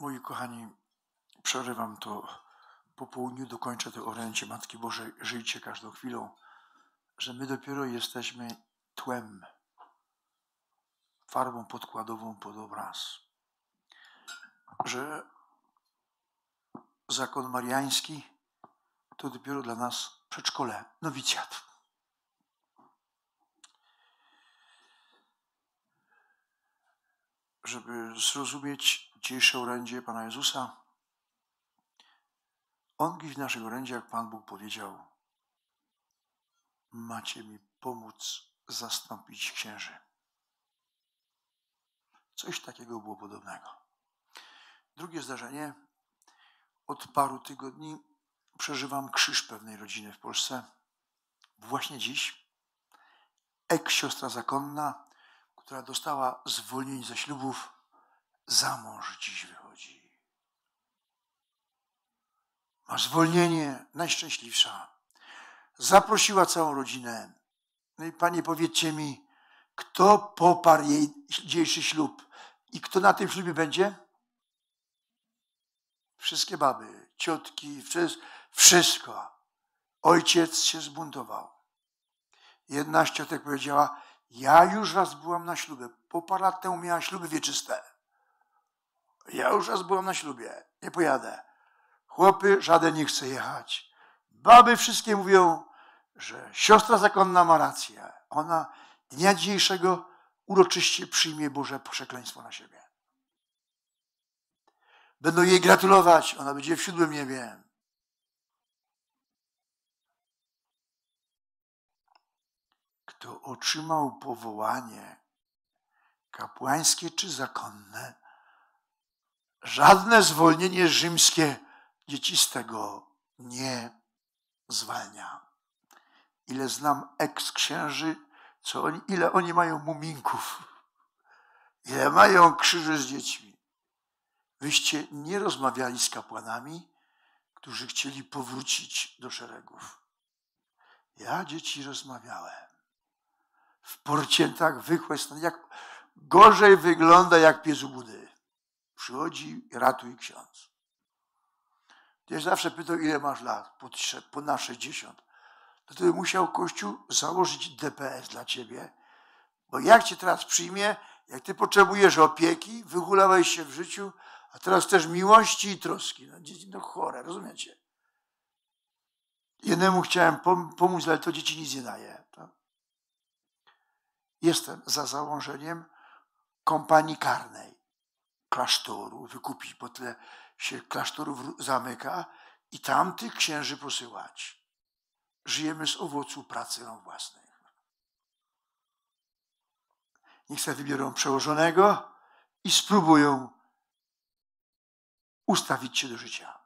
Moi kochani, przerywam to po południu, dokończę to orędzie Matki Bożej. Żyjcie każdą chwilą, że my dopiero jesteśmy tłem, farbą podkładową pod obraz. Że zakon mariański to dopiero dla nas przedszkole, nowicjat. Żeby zrozumieć dzisiejsze orędzie Pana Jezusa. On gdzieś w naszych orędziach, Pan Bóg powiedział, macie mi pomóc zastąpić księży. Coś takiego było podobnego. Drugie zdarzenie. Od paru tygodni przeżywam krzyż pewnej rodziny w Polsce. Właśnie dziś eks-siostra zakonna, która dostała zwolnień ze ślubów, za mąż dziś wychodzi. Ma zwolnienie najszczęśliwsza. Zaprosiła całą rodzinę. No i panie, powiedzcie mi, kto poparł jej dzisiejszy ślub i kto na tym ślubie będzie? Wszystkie baby, ciotki, wszystko. Ojciec się zbuntował. Jedna z ciotek powiedziała, ja już raz byłam na ślubie. Po parę lat temu miała śluby wieczyste. Ja już raz byłam na ślubie. Nie pojadę. Chłopy żaden nie chce jechać. Baby wszystkie mówią, że siostra zakonna ma rację. Ona dnia dzisiejszego uroczyście przyjmie Boże przekleństwo na siebie. Będą jej gratulować. Ona będzie w siódmym niebie. Kto otrzymał powołanie kapłańskie czy zakonne, Żadne zwolnienie rzymskie dzieci z tego nie zwalnia. Ile znam eks-księży, co oni, ile oni mają muminków, ile mają krzyży z dziećmi. Wyście nie rozmawiali z kapłanami, którzy chcieli powrócić do szeregów. Ja dzieci rozmawiałem. W porciętach wychłe jak gorzej wygląda jak pies u budy. Przychodzi, ratuj ksiądz. Ja zawsze pytał, ile masz lat? Po, ponad 60. To ty musiał Kościół założyć DPS dla ciebie, bo jak cię teraz przyjmie, jak ty potrzebujesz opieki, wyhulałeś się w życiu, a teraz też miłości i troski. No, dzieci, no chore, rozumiecie? Jednemu chciałem pomóc, ale to dzieci nic nie daje. To... Jestem za założeniem kompanii karnej klasztoru, wykupić, bo tyle się klasztorów zamyka i tamtych księży posyłać. Żyjemy z owocu pracy nam własnej. Niech sobie wybiorą przełożonego i spróbują ustawić się do życia.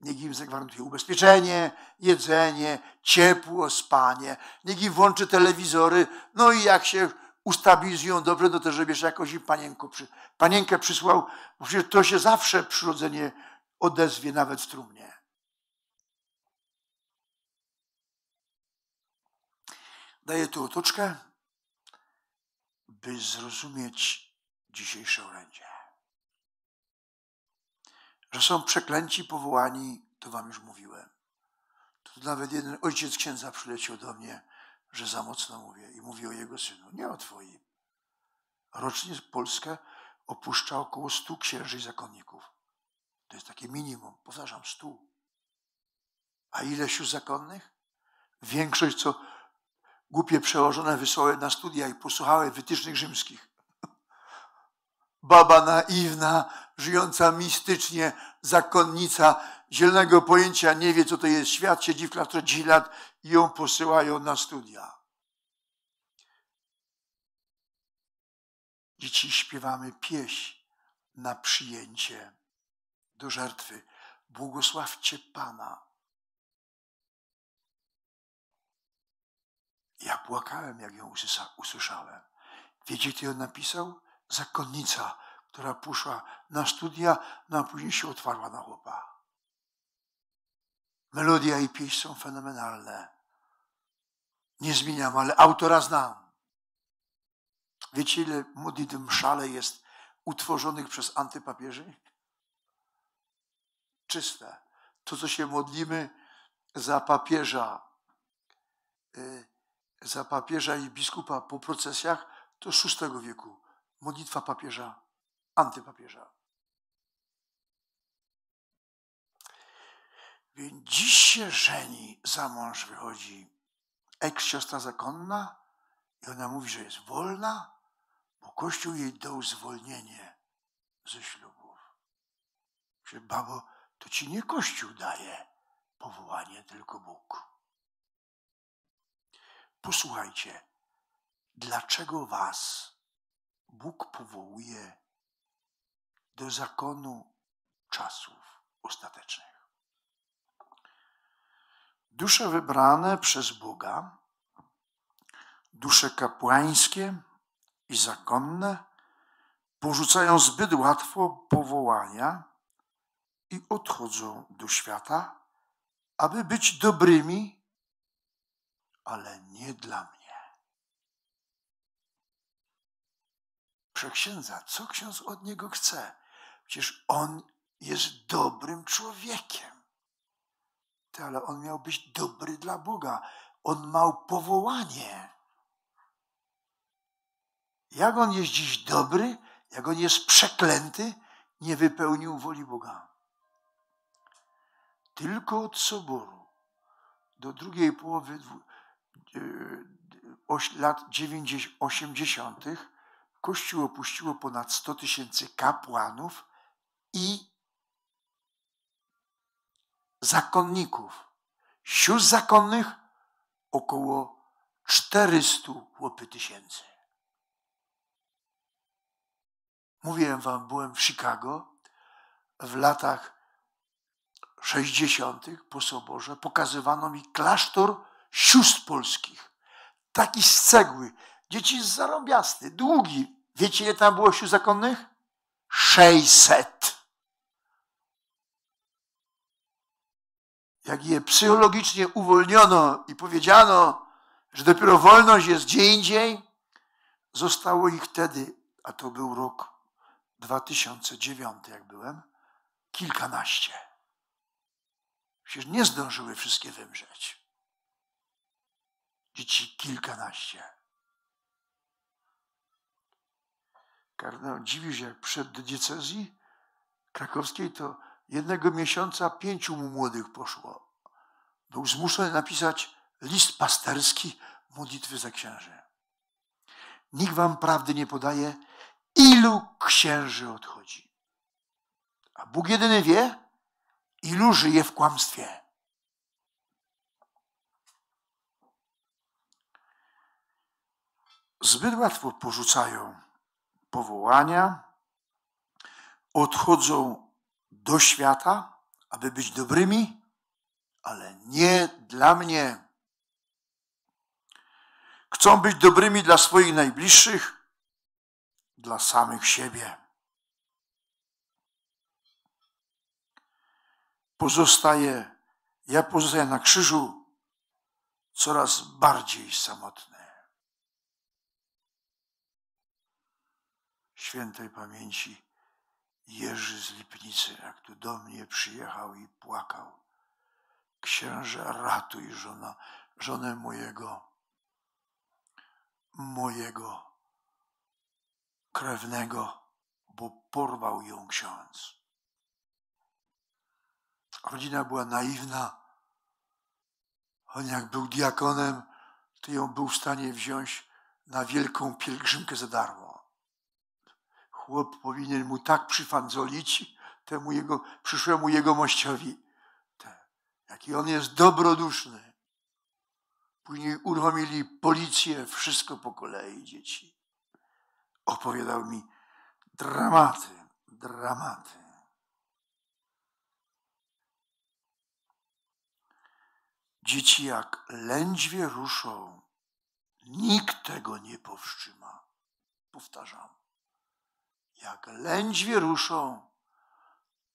Niech im zagwarantuje ubezpieczenie, jedzenie, ciepło, spanie. Niech im włączy telewizory. No i jak się ustabilizują dobrze do no tego, żebyś jakoś i panienkę, przy, panienkę przysłał, bo przecież to się zawsze przyrodzenie odezwie nawet w trumnie. Daję tu otoczkę, by zrozumieć dzisiejsze orędzie. Że są przeklęci powołani, to wam już mówiłem. Tu nawet jeden ojciec księdza przyleciał do mnie że za mocno mówię i mówi o jego synu, nie o twoim. Rocznie Polskę opuszcza około 100 księży i zakonników. To jest takie minimum, powtarzam, 100. A ile już zakonnych? Większość, co głupie przełożone wysłały na studia i posłuchały wytycznych rzymskich. Baba naiwna, żyjąca mistycznie, zakonnica, zielonego pojęcia nie wie, co to jest świat, siedzi w klasztorze 10 lat i ją posyłają na studia. Dzieci śpiewamy pieśń na przyjęcie do żartwy. Błogosławcie Pana. Ja płakałem, jak ją usłyszałem. Wiecie, kto ją napisał? Zakonnica, która poszła na studia, no a później się otwarła na chłopa. Melodia i pieśń są fenomenalne. Nie zmieniam, ale autora znam. Wiecie, ile modlitw mszale jest utworzonych przez antypapieży? Czyste. To, co się modlimy za papieża, y, za papieża i biskupa po procesjach, to VI wieku. Modlitwa papieża, antypapieża. Dziś się żeni, za mąż wychodzi eks-siostra zakonna i ona mówi, że jest wolna, bo Kościół jej dał zwolnienie ze ślubów. Że babo, to ci nie Kościół daje powołanie, tylko Bóg. Posłuchajcie, dlaczego was Bóg powołuje do zakonu czasów ostatecznych? Dusze wybrane przez Boga, dusze kapłańskie i zakonne, porzucają zbyt łatwo powołania i odchodzą do świata, aby być dobrymi, ale nie dla mnie. Przeksiędza, co ksiądz od niego chce? Przecież on jest dobrym człowiekiem ale on miał być dobry dla Boga. On ma powołanie. Jak on jest dziś dobry, jak on jest przeklęty, nie wypełnił woli Boga. Tylko od soboru do drugiej połowy e, lat 80. Kościół opuściło ponad 100 tysięcy kapłanów i zakonników. Sióstr zakonnych około 400 chłopy tysięcy. Mówiłem wam, byłem w Chicago w latach 60. po soborze. Pokazywano mi klasztor sióstr polskich. Taki z cegły. Dzieci zarąbiasty, długi. Wiecie, ile tam było sióstr zakonnych? 600. jak je psychologicznie uwolniono i powiedziano, że dopiero wolność jest gdzie indziej, zostało ich wtedy, a to był rok 2009, jak byłem, kilkanaście. Przecież nie zdążyły wszystkie wymrzeć. Dzieci kilkanaście. Kardynał dziwi się, jak przed diecezji krakowskiej, to Jednego miesiąca pięciu mu młodych poszło. Był zmuszony napisać list pasterski modlitwy za księży. Nikt wam prawdy nie podaje, ilu księży odchodzi. A Bóg jedyny wie, ilu żyje w kłamstwie. Zbyt łatwo porzucają powołania, odchodzą do świata, aby być dobrymi, ale nie dla mnie. Chcą być dobrymi dla swoich najbliższych, dla samych siebie. Pozostaje, ja pozostaję na krzyżu coraz bardziej samotny. Świętej pamięci Jerzy z Lipnicy, jak tu do mnie przyjechał i płakał. Księże, ratuj żona, żonę mojego, mojego krewnego, bo porwał ją ksiądz. Rodzina była naiwna. On jak był diakonem, to ją był w stanie wziąć na wielką pielgrzymkę za darmo chłop powinien mu tak przyfandzolić temu jego, przyszłemu jegomościowi. Jaki on jest dobroduszny. Później uruchomili policję, wszystko po kolei dzieci. Opowiadał mi dramaty, dramaty. Dzieci jak lędźwie ruszą. Nikt tego nie powstrzyma. Powtarzam jak lędźwie ruszą,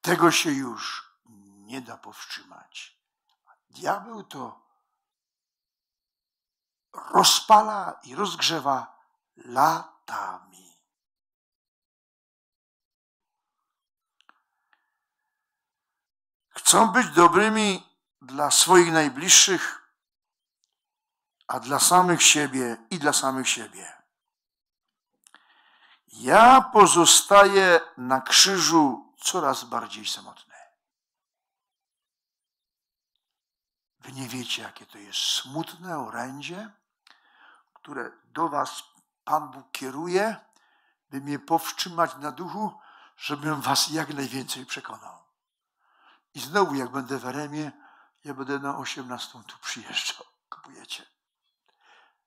tego się już nie da powstrzymać. A diabeł to rozpala i rozgrzewa latami. Chcą być dobrymi dla swoich najbliższych, a dla samych siebie i dla samych siebie. Ja pozostaję na krzyżu coraz bardziej samotny. Wy nie wiecie, jakie to jest smutne orędzie, które do Was Pan Bóg kieruje, by mnie powstrzymać na duchu, żebym Was jak najwięcej przekonał. I znowu, jak będę w Eremie, ja będę na 18 tu przyjeżdżał. Kupujecie.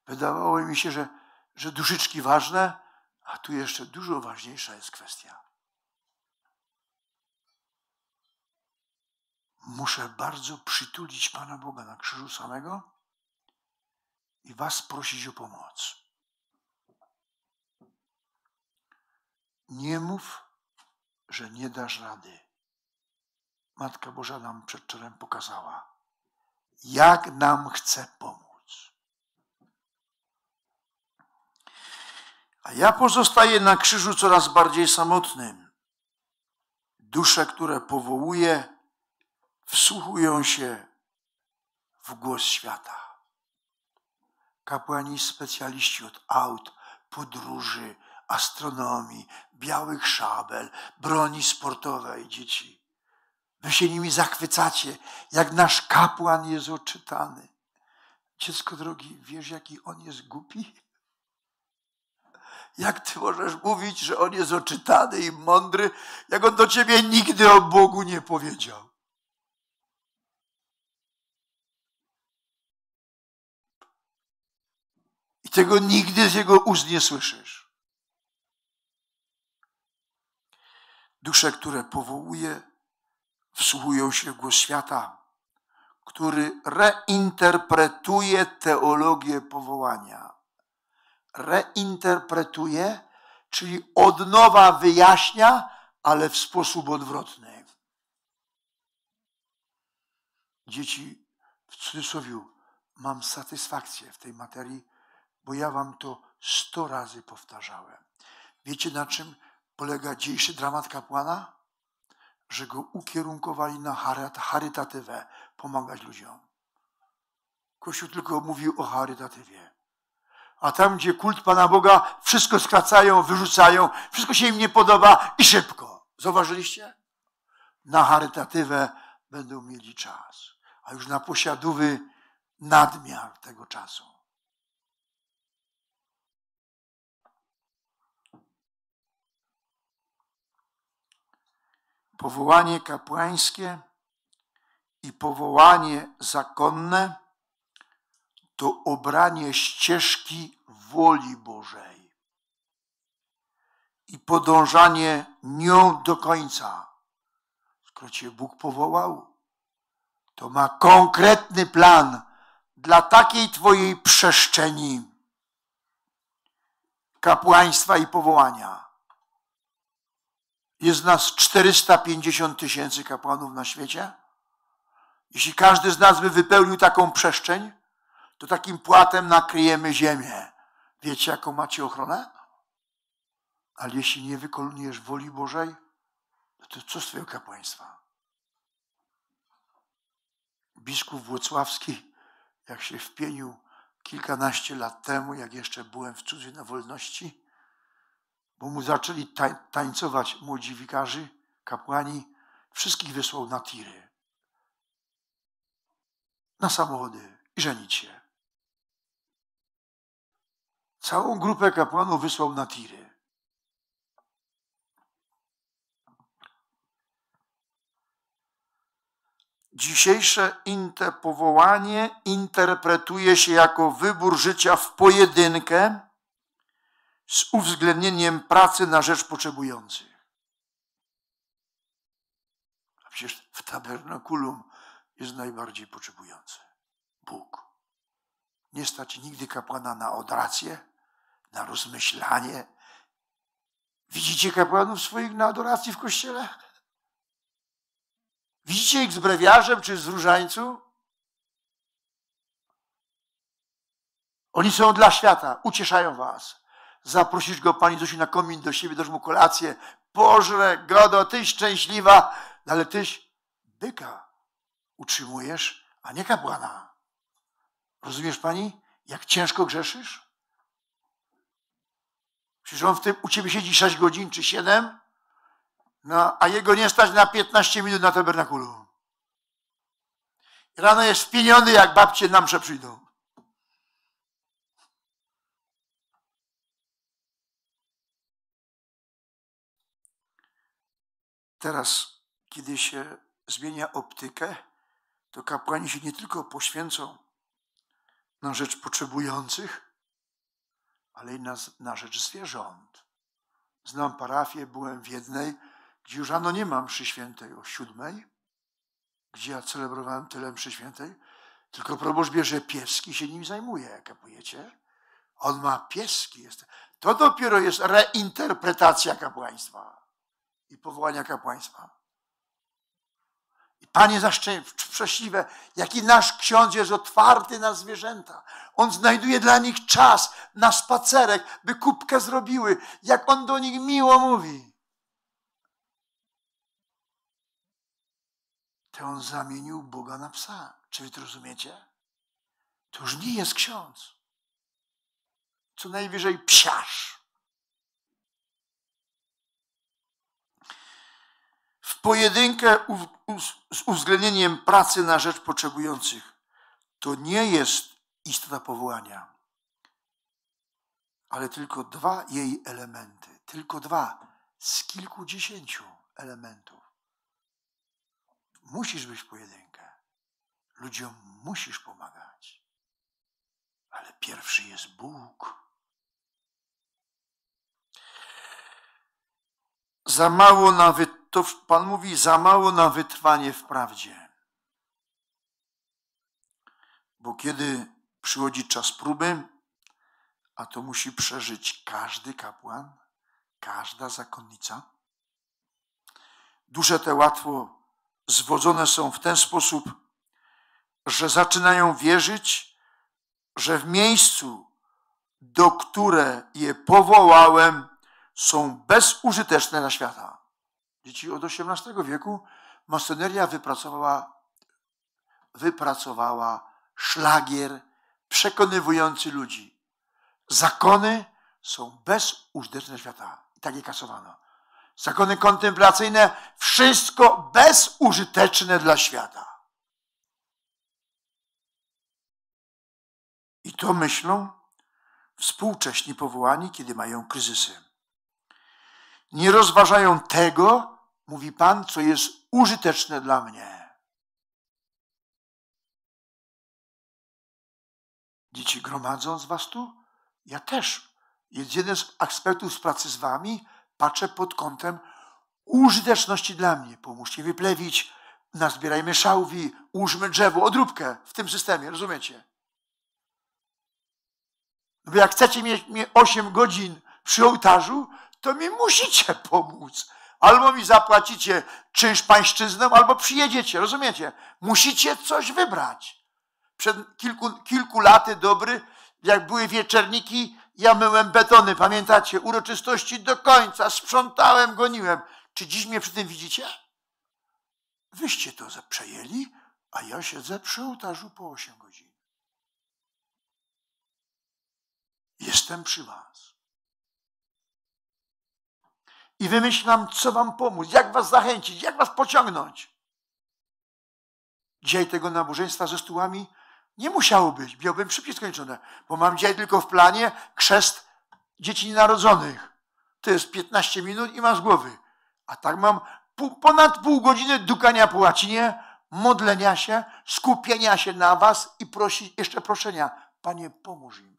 Wydawało mi się, że, że duszyczki ważne, a tu jeszcze dużo ważniejsza jest kwestia. Muszę bardzo przytulić Pana Boga na krzyżu samego i Was prosić o pomoc. Nie mów, że nie dasz rady. Matka Boża nam przedczorem pokazała, jak nam chce pomóc. A ja pozostaję na krzyżu coraz bardziej samotnym. Dusze, które powołuje, wsłuchują się w głos świata. Kapłani specjaliści od aut, podróży, astronomii, białych szabel, broni sportowej dzieci. Wy się nimi zachwycacie, jak nasz kapłan jest oczytany. Dziecko drogi, wiesz, jaki on jest głupi? Jak ty możesz mówić, że on jest oczytany i mądry, jak on do ciebie nigdy o Bogu nie powiedział? I tego nigdy z jego ust nie słyszysz. Dusze, które powołuje, wsłuchują się w głos świata, który reinterpretuje teologię powołania reinterpretuje, czyli od nowa wyjaśnia, ale w sposób odwrotny. Dzieci, w cudzysłowie, mam satysfakcję w tej materii, bo ja wam to sto razy powtarzałem. Wiecie, na czym polega dzisiejszy dramat kapłana? Że go ukierunkowali na charytatywę, pomagać ludziom. Kościół tylko mówił o charytatywie. A tam, gdzie kult Pana Boga, wszystko skracają, wyrzucają, wszystko się im nie podoba i szybko. Zauważyliście? Na charytatywę będą mieli czas, a już na posiadówy nadmiar tego czasu. Powołanie kapłańskie i powołanie zakonne to obranie ścieżki woli Bożej i podążanie nią do końca. Skoro Cię Bóg powołał, to ma konkretny plan dla takiej Twojej przestrzeni kapłaństwa i powołania. Jest nas 450 tysięcy kapłanów na świecie. Jeśli każdy z nas by wypełnił taką przestrzeń, to takim płatem nakryjemy ziemię. Wiecie, jaką macie ochronę? Ale jeśli nie wykonujesz woli Bożej, no to co z twojego kapłaństwa? Biskup Włocławski, jak się wpienił kilkanaście lat temu, jak jeszcze byłem w cudzie na wolności, bo mu zaczęli tańcować młodzi wikarzy, kapłani, wszystkich wysłał na tiry, na samochody i żenić się. Całą grupę kapłanów wysłał na tiry. Dzisiejsze inter powołanie interpretuje się jako wybór życia w pojedynkę z uwzględnieniem pracy na rzecz potrzebujących. A przecież w tabernakulum jest najbardziej potrzebujący Bóg. Nie stać nigdy kapłana na odrację, na rozmyślanie. Widzicie kapłanów swoich na adoracji w kościele? Widzicie ich z brewiarzem czy z różańcu? Oni są dla świata, ucieszają was. Zaprosisz go, Pani Zosiu, na komin do siebie, dasz mu kolację. Pożre, godo, tyś szczęśliwa, no ale tyś byka utrzymujesz, a nie kapłana. Rozumiesz Pani, jak ciężko grzeszysz? Przecież on w tym, u ciebie siedzi 6 godzin czy 7, no, a jego nie stać na 15 minut na tabernakulu. Rano jest wpieniony, jak babcie nam przyjdą. Teraz, kiedy się zmienia optykę, to kapłani się nie tylko poświęcą na rzecz potrzebujących, ale i na, na rzecz zwierząt. Znam parafię, byłem w jednej, gdzie już ano nie mam przy świętej o siódmej, gdzie ja celebrowałem tyle przy świętej, tylko proboszcz bierze pieski się nim zajmuje, jak kapujecie. On ma pieski. Jest. To dopiero jest reinterpretacja kapłaństwa i powołania kapłaństwa. Panie zaszczęśliwe, jaki nasz ksiądz jest otwarty na zwierzęta. On znajduje dla nich czas na spacerek, by kubkę zrobiły, jak on do nich miło mówi. To on zamienił Boga na psa. Czy wy to rozumiecie? To już nie jest ksiądz. Co najwyżej psiarz. w pojedynkę z uwzględnieniem pracy na rzecz potrzebujących. To nie jest istota powołania, ale tylko dwa jej elementy. Tylko dwa z kilkudziesięciu elementów. Musisz być w pojedynkę. Ludziom musisz pomagać. Ale pierwszy jest Bóg. Za mało nawet to Pan mówi za mało na wytrwanie w prawdzie. Bo kiedy przychodzi czas próby, a to musi przeżyć każdy kapłan, każda zakonnica, dusze te łatwo zwodzone są w ten sposób, że zaczynają wierzyć, że w miejscu, do które je powołałem, są bezużyteczne dla świata. Dzieci od XVIII wieku masoneria wypracowała, wypracowała szlagier przekonywujący ludzi. Zakony są bezużyteczne świata. I tak je kasowano. Zakony kontemplacyjne, wszystko bezużyteczne dla świata. I to myślą współcześni powołani, kiedy mają kryzysy. Nie rozważają tego, mówi Pan, co jest użyteczne dla mnie. Dzieci gromadząc was tu? Ja też. Jest jeden z aspektów pracy z wami. Patrzę pod kątem użyteczności dla mnie. Pomóżcie wyplewić, nazbierajmy szałwi, ułóżmy drzewo, odróbkę w tym systemie, rozumiecie? No bo jak chcecie mieć mnie 8 godzin przy ołtarzu, to mi musicie pomóc. Albo mi zapłacicie czynsz pańszczyznę, albo przyjedziecie. Rozumiecie? Musicie coś wybrać. Przed kilku, kilku laty dobry, jak były wieczerniki, ja myłem betony, pamiętacie? Uroczystości do końca, sprzątałem, goniłem. Czy dziś mnie przy tym widzicie? Wyście to przejęli, a ja siedzę przy ołtarzu po 8 godzin. Jestem przy Was i wymyślam, co wam pomóc, jak was zachęcić, jak was pociągnąć. Dzisiaj tego nabożeństwa ze stułami nie musiało być, miałbym szybciej skończone, bo mam dzisiaj tylko w planie krzest dzieci nienarodzonych. To jest 15 minut i mam z głowy. A tak mam pół, ponad pół godziny dukania po łacinie, modlenia się, skupienia się na was i prosi, jeszcze proszenia. Panie, pomóż im.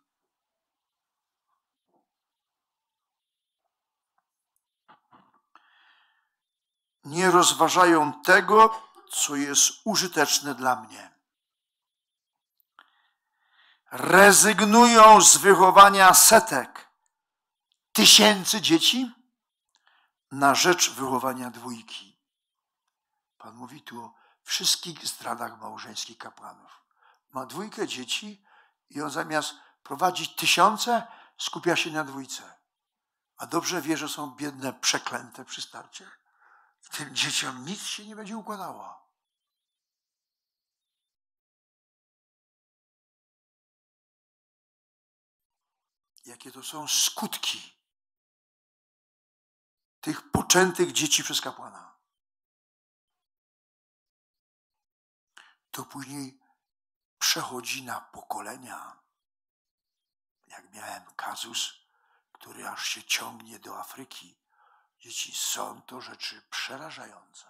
nie rozważają tego, co jest użyteczne dla mnie. Rezygnują z wychowania setek, tysięcy dzieci na rzecz wychowania dwójki. Pan mówi tu o wszystkich zdradach małżeńskich kapłanów. Ma dwójkę dzieci i on zamiast prowadzić tysiące, skupia się na dwójce. A dobrze wie, że są biedne, przeklęte przy starciach. Tym dzieciom nic się nie będzie układało. Jakie to są skutki tych poczętych dzieci przez kapłana. To później przechodzi na pokolenia. Jak miałem kazus, który aż się ciągnie do Afryki, Dzieci są to rzeczy przerażające.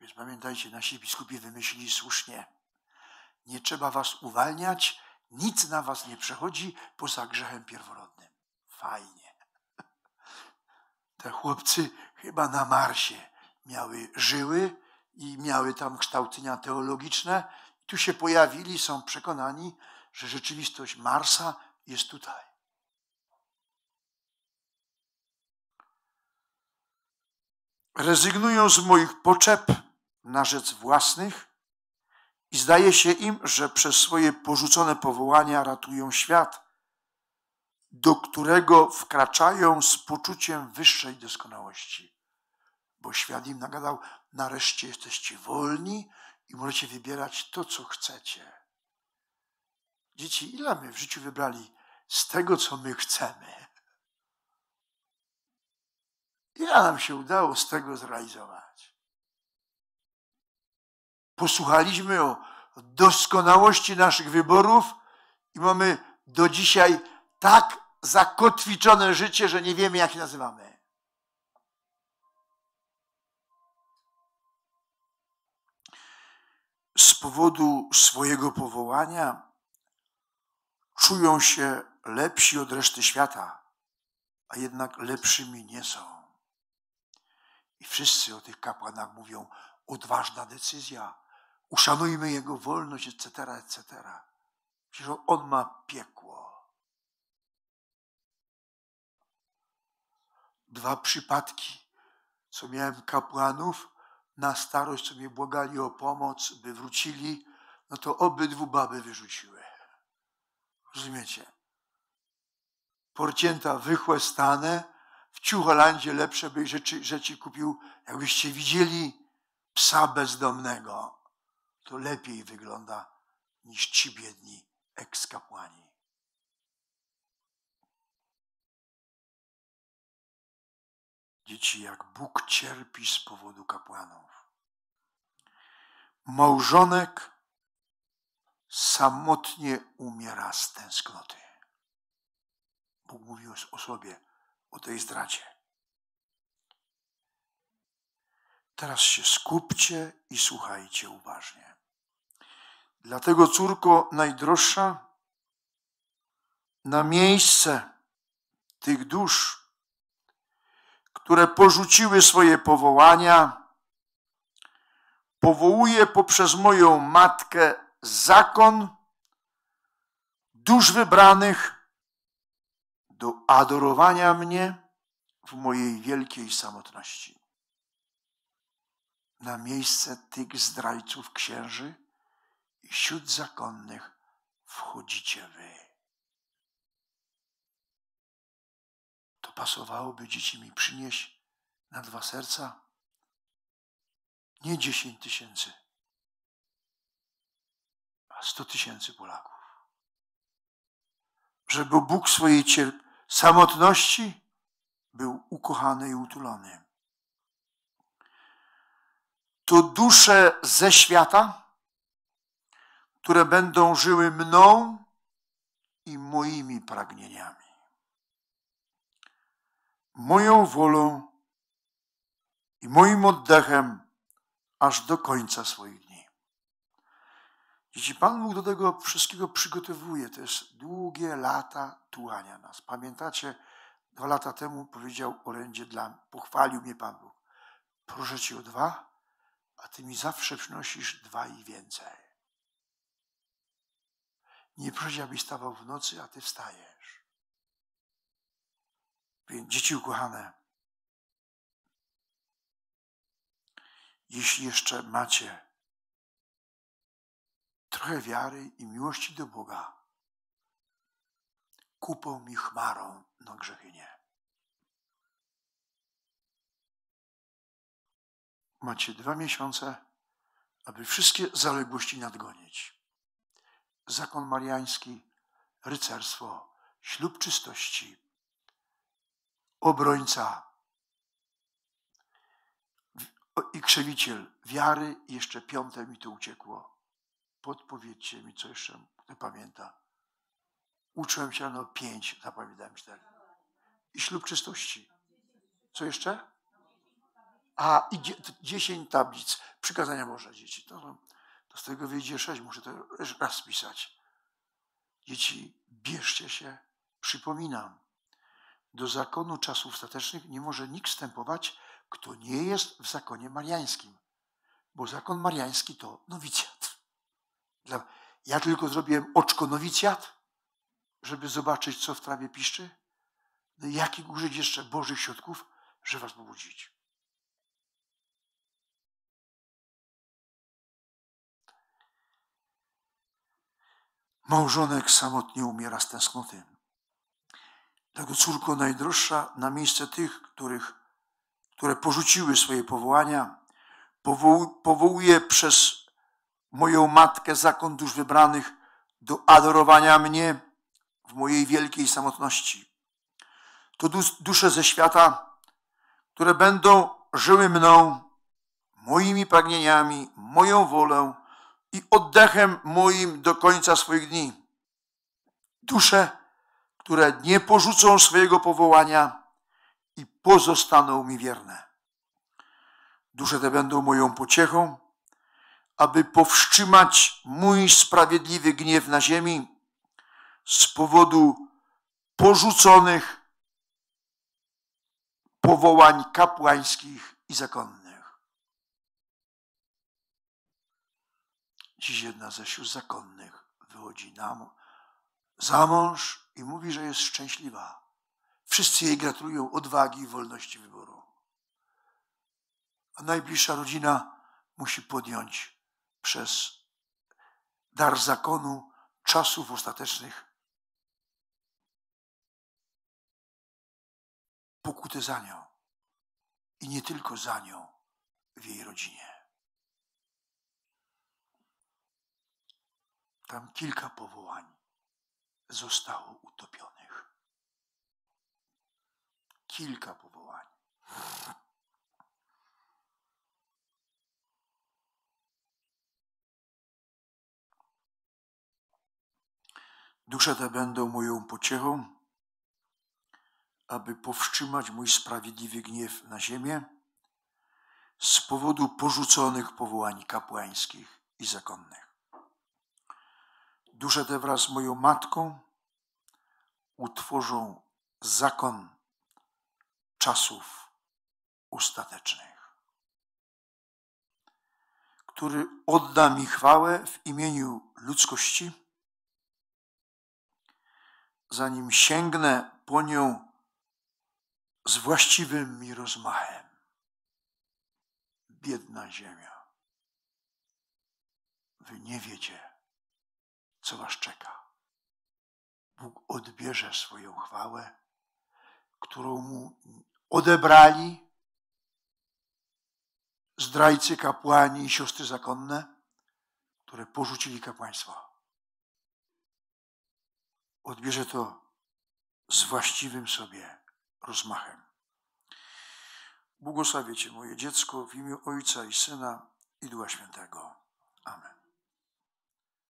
Więc pamiętajcie, nasi biskupi wymyślili słusznie. Nie trzeba was uwalniać, nic na was nie przechodzi poza grzechem pierworodnym. Fajnie. Te chłopcy chyba na Marsie miały żyły i miały tam kształcenia teologiczne. Tu się pojawili, są przekonani, że rzeczywistość Marsa jest tutaj. rezygnują z moich potrzeb na rzecz własnych i zdaje się im, że przez swoje porzucone powołania ratują świat, do którego wkraczają z poczuciem wyższej doskonałości. Bo świat im nagadał, nareszcie jesteście wolni i możecie wybierać to, co chcecie. Dzieci, ile my w życiu wybrali z tego, co my chcemy? Ile nam się udało z tego zrealizować? Posłuchaliśmy o doskonałości naszych wyborów i mamy do dzisiaj tak zakotwiczone życie, że nie wiemy, jak je nazywamy. Z powodu swojego powołania czują się lepsi od reszty świata, a jednak lepszymi nie są. I wszyscy o tych kapłanach mówią, odważna decyzja, uszanujmy jego wolność, etc., etc. Przecież on ma piekło. Dwa przypadki, co miałem kapłanów na starość, co mnie błagali o pomoc, by wrócili, no to obydwu baby wyrzuciły. Rozumiecie? Porcięta, wychłestane, w Ciucholandzie lepsze byś rzeczy, rzeczy kupił, jakbyście widzieli psa bezdomnego. To lepiej wygląda niż ci biedni ekskapłani. Dzieci, jak Bóg cierpi z powodu kapłanów. Małżonek samotnie umiera z tęsknoty. Bóg mówił o sobie, o tej zdradzie. Teraz się skupcie i słuchajcie uważnie. Dlatego, córko najdroższa, na miejsce tych dusz, które porzuciły swoje powołania, powołuje poprzez moją matkę zakon dusz wybranych, do adorowania mnie w mojej wielkiej samotności. Na miejsce tych zdrajców księży i siód zakonnych wchodzicie wy. To pasowałoby dzieci mi przynieść na dwa serca? Nie dziesięć tysięcy, a sto tysięcy Polaków. Żeby Bóg swojej samotności był ukochany i utulony. To dusze ze świata, które będą żyły mną i moimi pragnieniami, moją wolą i moim oddechem aż do końca swoich dni. Jeśli Pan Bóg do tego wszystkiego przygotowuje, to jest długie lata tułania nas. Pamiętacie, dwa lata temu powiedział orędzie dla mnie, pochwalił mnie Pan Bóg. Proszę Ci o dwa, a Ty mi zawsze przynosisz dwa i więcej. Nie proszę, abyś stawał w nocy, a Ty wstajesz. Więc dzieci ukochane, jeśli jeszcze macie trochę wiary i miłości do Boga, kupą mi chmarą na grzechy nie. Macie dwa miesiące, aby wszystkie zaległości nadgonić. Zakon mariański, rycerstwo, ślub czystości, obrońca i krzewiciel wiary, jeszcze piąte mi tu uciekło podpowiedzcie mi, co jeszcze pamięta. Uczyłem się rano pięć, zapamiętałem cztery. I ślub czystości. Co jeszcze? A, i dziesięć tablic przykazania Boże dzieci. To, to, to z tego wyjdzie sześć, muszę to raz pisać. Dzieci, bierzcie się, przypominam. Do zakonu czasów statecznych nie może nikt wstępować, kto nie jest w zakonie mariańskim, bo zakon mariański to nowicjat. Ja tylko zrobiłem oczko nowicjat, żeby zobaczyć, co w trawie piszczy. No użyć jeszcze Bożych środków, żeby was pobudzić. Małżonek samotnie umiera z tęsknoty. Dlatego córko najdroższa, na miejsce tych, których, które porzuciły swoje powołania, powołuje przez moją matkę, zakon dusz wybranych do adorowania mnie w mojej wielkiej samotności. To dusze ze świata, które będą żyły mną, moimi pragnieniami, moją wolą i oddechem moim do końca swoich dni. Dusze, które nie porzucą swojego powołania i pozostaną mi wierne. Dusze te będą moją pociechą, aby powstrzymać mój sprawiedliwy gniew na ziemi z powodu porzuconych powołań kapłańskich i zakonnych. Dziś jedna ze sióstr zakonnych wychodzi nam za mąż i mówi, że jest szczęśliwa. Wszyscy jej gratulują odwagi i wolności wyboru. A najbliższa rodzina musi podjąć przez dar zakonu czasów ostatecznych pokutę za nią i nie tylko za nią w jej rodzinie. Tam kilka powołań zostało utopionych. Kilka powołań. Dusze te będą moją pociechą, aby powstrzymać mój sprawiedliwy gniew na ziemię z powodu porzuconych powołań kapłańskich i zakonnych. Dusze te wraz z moją matką utworzą zakon czasów ostatecznych, który odda mi chwałę w imieniu ludzkości zanim sięgnę po nią z właściwym mi rozmachem. Biedna ziemia, wy nie wiecie, co was czeka. Bóg odbierze swoją chwałę, którą mu odebrali zdrajcy kapłani i siostry zakonne, które porzucili kapłaństwo odbierze to z właściwym sobie rozmachem. Błogosławię Cię, moje dziecko, w imię Ojca i Syna i Ducha Świętego. Amen.